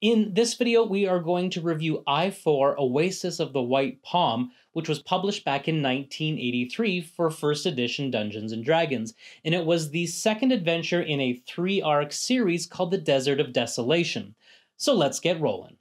In this video, we are going to review I4 Oasis of the White Palm, which was published back in 1983 for first edition Dungeons & Dragons, and it was the second adventure in a three-arc series called the Desert of Desolation. So let's get rolling.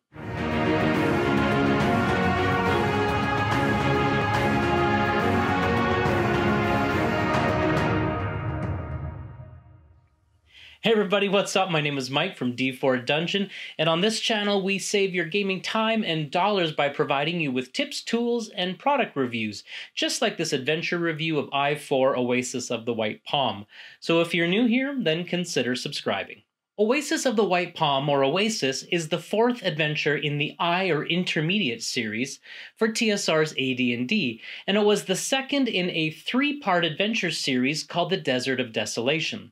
Hey everybody, what's up? My name is Mike from D4 Dungeon, and on this channel we save your gaming time and dollars by providing you with tips, tools, and product reviews, just like this adventure review of i4 Oasis of the White Palm. So if you're new here, then consider subscribing. Oasis of the White Palm, or Oasis, is the fourth adventure in the I or Intermediate series for TSR's AD&D, and it was the second in a three-part adventure series called The Desert of Desolation.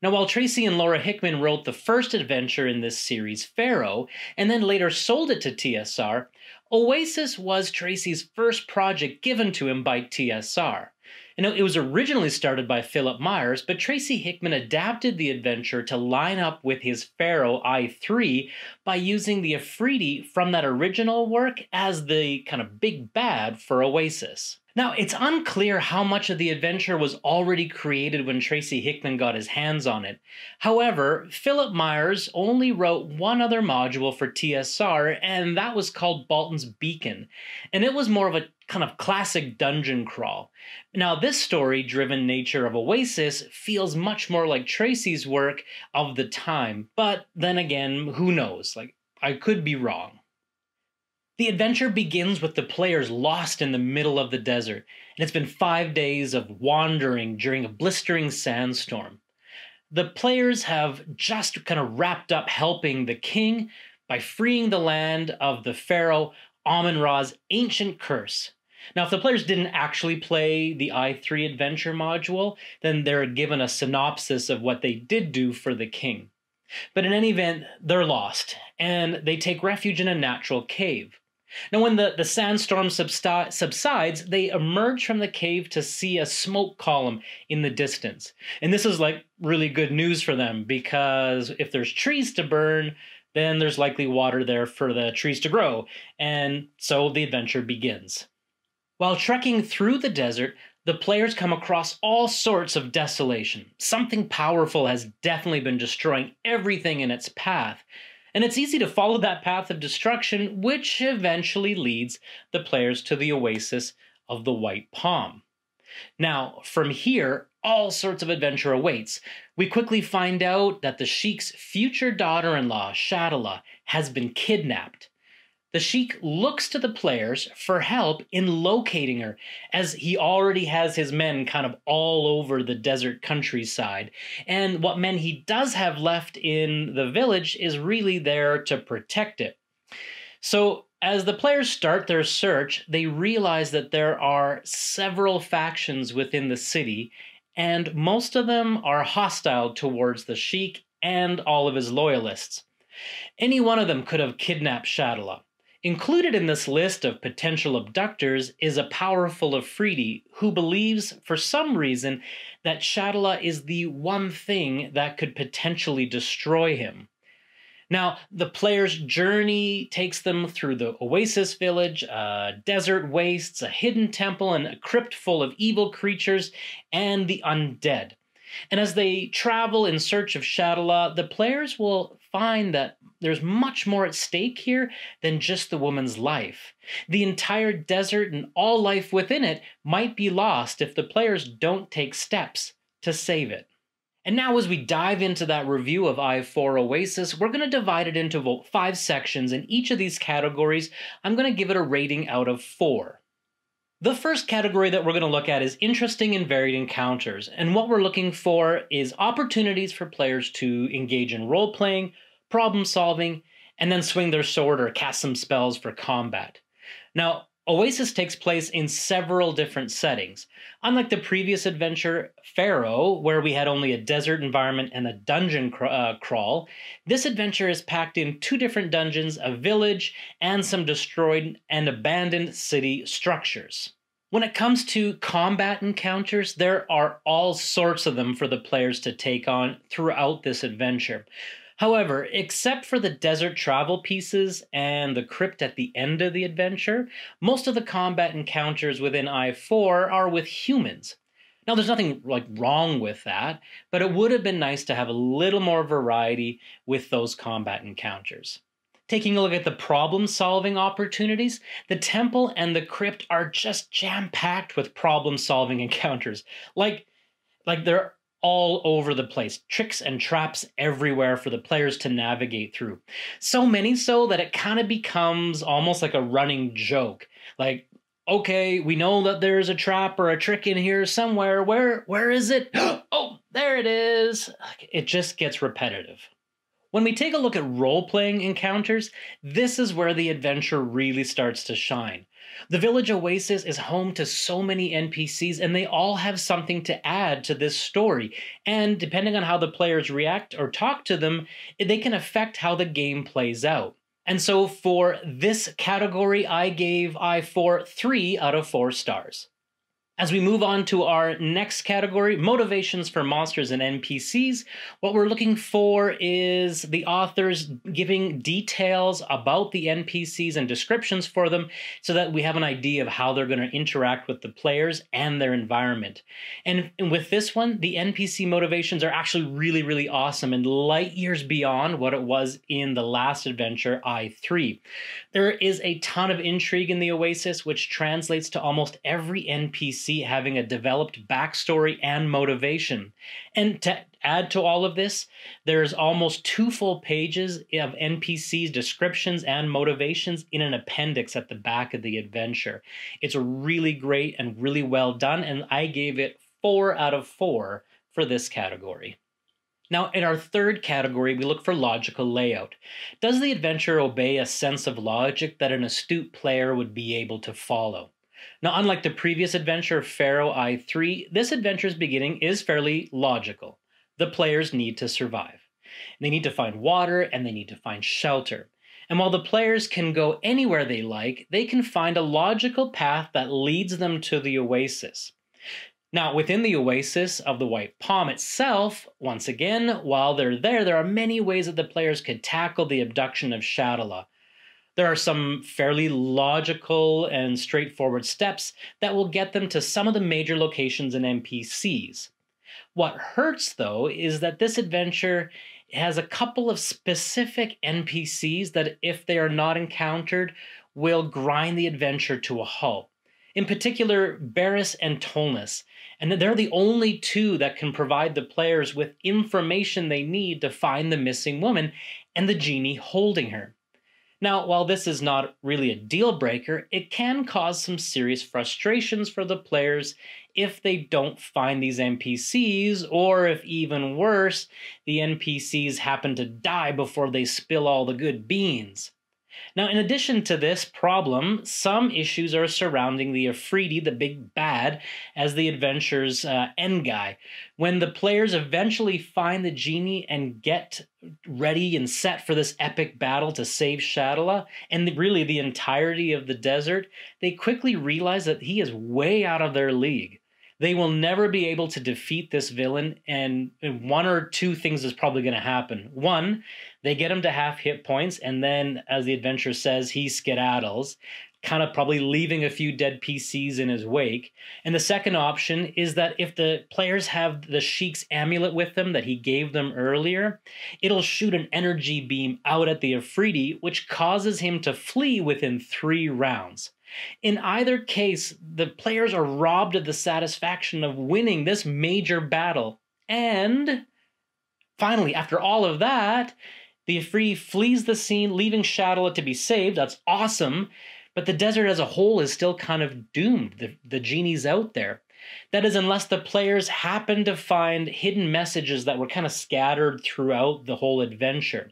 Now, while Tracy and Laura Hickman wrote the first adventure in this series, Pharaoh, and then later sold it to TSR, Oasis was Tracy's first project given to him by TSR. And it was originally started by Philip Myers, but Tracy Hickman adapted the adventure to line up with his Pharaoh I3 by using the Afridi from that original work as the kind of big bad for Oasis. Now, it's unclear how much of the adventure was already created when Tracy Hickman got his hands on it. However, Philip Myers only wrote one other module for TSR, and that was called Balton's Beacon, and it was more of a kind of classic dungeon crawl. Now, this story driven nature of Oasis feels much more like Tracy's work of the time, but then again, who knows? Like, I could be wrong. The adventure begins with the players lost in the middle of the desert, and it's been five days of wandering during a blistering sandstorm. The players have just kind of wrapped up helping the king by freeing the land of the pharaoh Amun Ra's ancient curse. Now, if the players didn't actually play the i3 adventure module, then they're given a synopsis of what they did do for the king. But in any event, they're lost, and they take refuge in a natural cave. Now, when the, the sandstorm subsi subsides, they emerge from the cave to see a smoke column in the distance. And this is like really good news for them because if there's trees to burn, then there's likely water there for the trees to grow. And so the adventure begins. While trekking through the desert, the players come across all sorts of desolation. Something powerful has definitely been destroying everything in its path. And it's easy to follow that path of destruction, which eventually leads the players to the oasis of the White Palm. Now, from here, all sorts of adventure awaits. We quickly find out that the sheik's future daughter in law, Shadala, has been kidnapped the Sheik looks to the players for help in locating her, as he already has his men kind of all over the desert countryside. And what men he does have left in the village is really there to protect it. So, as the players start their search, they realize that there are several factions within the city, and most of them are hostile towards the Sheik and all of his loyalists. Any one of them could have kidnapped Shadala. Included in this list of potential abductors is a powerful Afridi who believes, for some reason, that Shadala is the one thing that could potentially destroy him. Now, the player's journey takes them through the oasis village, a desert wastes, a hidden temple, and a crypt full of evil creatures and the undead. And as they travel in search of Shadala, the players will find that there's much more at stake here than just the woman's life. The entire desert and all life within it might be lost if the players don't take steps to save it. And now, as we dive into that review of I4 Oasis, we're going to divide it into five sections. In each of these categories, I'm going to give it a rating out of four. The first category that we're going to look at is interesting and varied encounters. And what we're looking for is opportunities for players to engage in role playing, problem solving, and then swing their sword or cast some spells for combat. Now, Oasis takes place in several different settings. Unlike the previous adventure, Pharaoh, where we had only a desert environment and a dungeon cr uh, crawl, this adventure is packed in two different dungeons, a village, and some destroyed and abandoned city structures. When it comes to combat encounters, there are all sorts of them for the players to take on throughout this adventure. However, except for the desert travel pieces and the crypt at the end of the adventure, most of the combat encounters within I-4 are with humans. Now, there's nothing like wrong with that, but it would have been nice to have a little more variety with those combat encounters. Taking a look at the problem solving opportunities, the temple and the crypt are just jam packed with problem solving encounters. Like, like there all over the place, tricks and traps everywhere for the players to navigate through. So many so that it kind of becomes almost like a running joke. Like, okay, we know that there's a trap or a trick in here somewhere. Where where is it? oh, there it is. It just gets repetitive. When we take a look at role playing encounters, this is where the adventure really starts to shine. The village oasis is home to so many NPCs, and they all have something to add to this story. And depending on how the players react or talk to them, they can affect how the game plays out. And so for this category, I gave I4 three out of four stars. As we move on to our next category, motivations for monsters and NPCs, what we're looking for is the authors giving details about the NPCs and descriptions for them so that we have an idea of how they're going to interact with the players and their environment. And with this one, the NPC motivations are actually really, really awesome and light years beyond what it was in the last adventure, I3. There is a ton of intrigue in the Oasis, which translates to almost every NPC see having a developed backstory and motivation. And to add to all of this, there's almost two full pages of NPCs' descriptions and motivations in an appendix at the back of the adventure. It's really great and really well done, and I gave it four out of four for this category. Now, in our third category, we look for logical layout. Does the adventure obey a sense of logic that an astute player would be able to follow? Now, unlike the previous adventure, Pharaoh I3, this adventure's beginning is fairly logical. The players need to survive. They need to find water and they need to find shelter. And while the players can go anywhere they like, they can find a logical path that leads them to the oasis. Now, within the oasis of the White Palm itself, once again, while they're there, there are many ways that the players could tackle the abduction of Shadala. There are some fairly logical and straightforward steps that will get them to some of the major locations and NPCs. What hurts, though, is that this adventure has a couple of specific NPCs that, if they are not encountered, will grind the adventure to a halt. In particular, Barris and Tolnus, and they're the only two that can provide the players with information they need to find the missing woman and the genie holding her. Now, while this is not really a deal breaker, it can cause some serious frustrations for the players if they don't find these NPCs, or if even worse, the NPCs happen to die before they spill all the good beans. Now, in addition to this problem, some issues are surrounding the Afridi, the big bad, as the adventure's uh, end guy. When the players eventually find the genie and get ready and set for this epic battle to save Shadala and really the entirety of the desert, they quickly realize that he is way out of their league. They will never be able to defeat this villain, and one or two things is probably going to happen. One, they get him to half hit points, and then, as the adventurer says, he skedaddles, kind of probably leaving a few dead PCs in his wake. And the second option is that if the players have the Sheik's amulet with them that he gave them earlier, it'll shoot an energy beam out at the Afridi, which causes him to flee within three rounds. In either case, the players are robbed of the satisfaction of winning this major battle. And finally, after all of that, the Free flees the scene, leaving Shadow to be saved. That's awesome. But the desert as a whole is still kind of doomed. The, the genie's out there. That is, unless the players happen to find hidden messages that were kind of scattered throughout the whole adventure.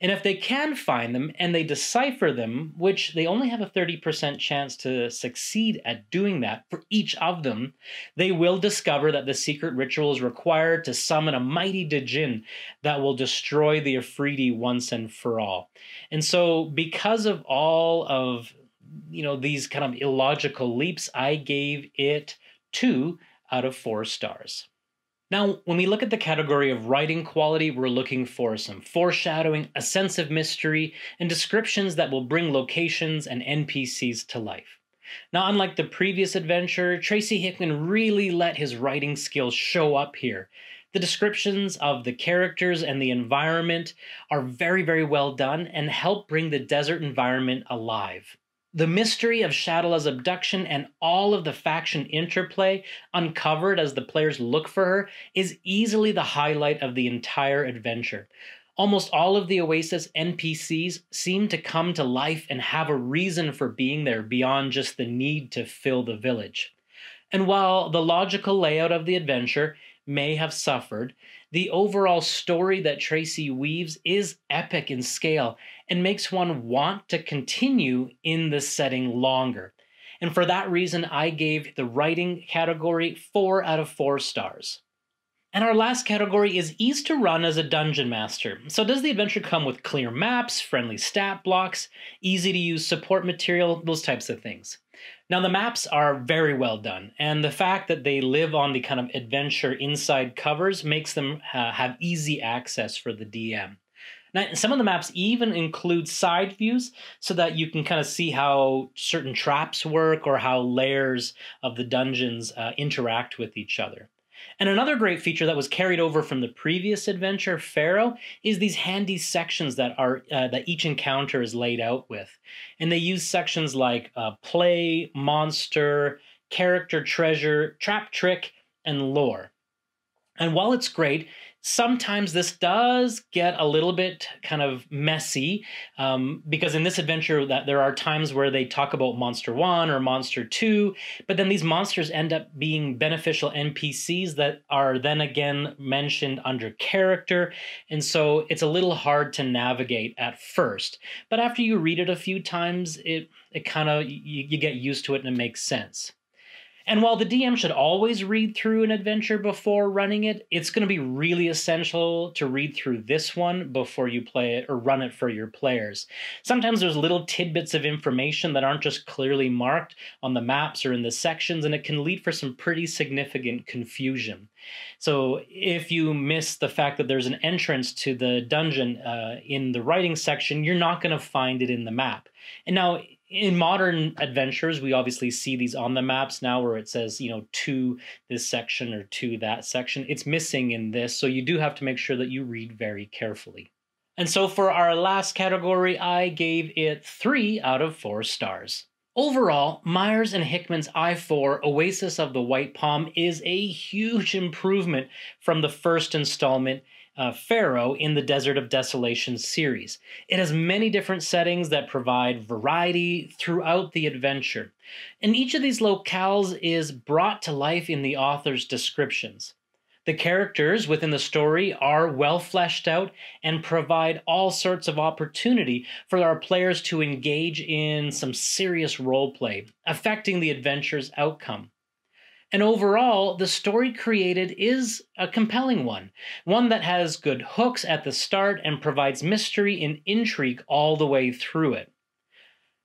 And if they can find them and they decipher them, which they only have a 30% chance to succeed at doing that for each of them, they will discover that the secret ritual is required to summon a mighty Djinn that will destroy the Afridi once and for all. And so, because of all of you know these kind of illogical leaps, I gave it two out of four stars. Now, when we look at the category of writing quality, we're looking for some foreshadowing, a sense of mystery, and descriptions that will bring locations and NPCs to life. Now, unlike the previous adventure, Tracy Hickman really let his writing skills show up here. The descriptions of the characters and the environment are very, very well done and help bring the desert environment alive. The mystery of Shadala's abduction and all of the faction interplay uncovered as the players look for her is easily the highlight of the entire adventure. Almost all of the Oasis NPCs seem to come to life and have a reason for being there beyond just the need to fill the village. And while the logical layout of the adventure may have suffered. The overall story that Tracy weaves is epic in scale and makes one want to continue in this setting longer. And for that reason, I gave the writing category four out of four stars. And our last category is ease to run as a dungeon master. So does the adventure come with clear maps, friendly stat blocks, easy to use support material, those types of things. Now the maps are very well done, and the fact that they live on the kind of adventure inside covers makes them uh, have easy access for the DM. Now, some of the maps even include side views so that you can kind of see how certain traps work or how layers of the dungeons uh, interact with each other. And another great feature that was carried over from the previous adventure, Pharaoh, is these handy sections that are uh, that each encounter is laid out with. And they use sections like uh, play, monster, character treasure, trap trick, and lore. And while it's great, sometimes this does get a little bit kind of messy um, because in this adventure that there are times where they talk about monster one or monster two but then these monsters end up being beneficial npcs that are then again mentioned under character and so it's a little hard to navigate at first but after you read it a few times it it kind of you, you get used to it and it makes sense and while the DM should always read through an adventure before running it, it's going to be really essential to read through this one before you play it or run it for your players. Sometimes there's little tidbits of information that aren't just clearly marked on the maps or in the sections, and it can lead for some pretty significant confusion. So if you miss the fact that there's an entrance to the dungeon uh, in the writing section, you're not going to find it in the map. And now, in modern adventures, we obviously see these on the maps now where it says, you know, to this section or to that section. It's missing in this, so you do have to make sure that you read very carefully. And so for our last category, I gave it three out of four stars. Overall, Myers and Hickman's i4 Oasis of the White Palm is a huge improvement from the first installment uh, Pharaoh in the Desert of Desolation series. It has many different settings that provide variety throughout the adventure, and each of these locales is brought to life in the author's descriptions. The characters within the story are well fleshed out and provide all sorts of opportunity for our players to engage in some serious role play, affecting the adventure's outcome. And overall, the story created is a compelling one, one that has good hooks at the start and provides mystery and intrigue all the way through it.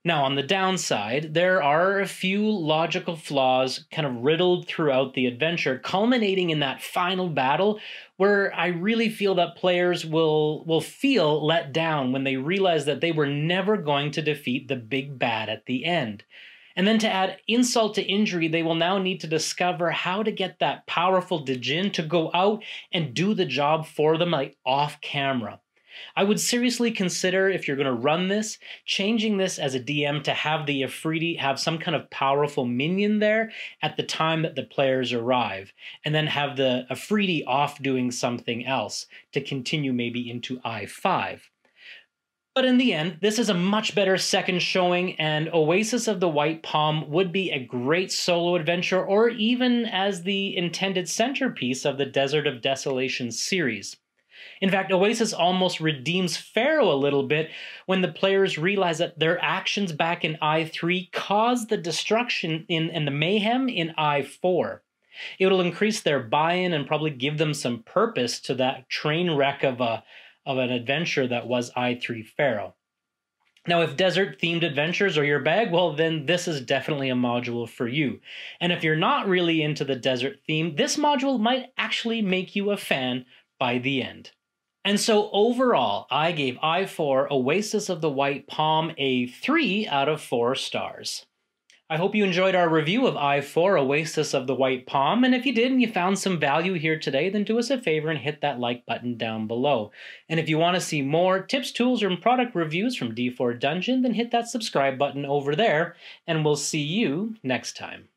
Now, on the downside, there are a few logical flaws kind of riddled throughout the adventure, culminating in that final battle where I really feel that players will, will feel let down when they realize that they were never going to defeat the big bad at the end. And then to add insult to injury, they will now need to discover how to get that powerful Dijin to go out and do the job for them like off camera. I would seriously consider, if you're going to run this, changing this as a DM to have the Afridi have some kind of powerful minion there at the time that the players arrive, and then have the Afridi off doing something else to continue maybe into I-5. But in the end, this is a much better second showing, and Oasis of the White Palm would be a great solo adventure or even as the intended centerpiece of the Desert of Desolation series. In fact, Oasis almost redeems Pharaoh a little bit when the players realize that their actions back in I3 caused the destruction in, and the mayhem in I4. It'll increase their buy-in and probably give them some purpose to that train wreck of a of an adventure that was i3 Pharaoh. Now, if desert themed adventures are your bag, well, then this is definitely a module for you. And if you're not really into the desert theme, this module might actually make you a fan by the end. And so overall, I gave I4 Oasis of the White Palm a 3 out of 4 stars. I hope you enjoyed our review of I-4 Oasis of the White Palm, and if you did and you found some value here today, then do us a favor and hit that like button down below. And if you want to see more tips, tools, and product reviews from D4 Dungeon, then hit that subscribe button over there, and we'll see you next time.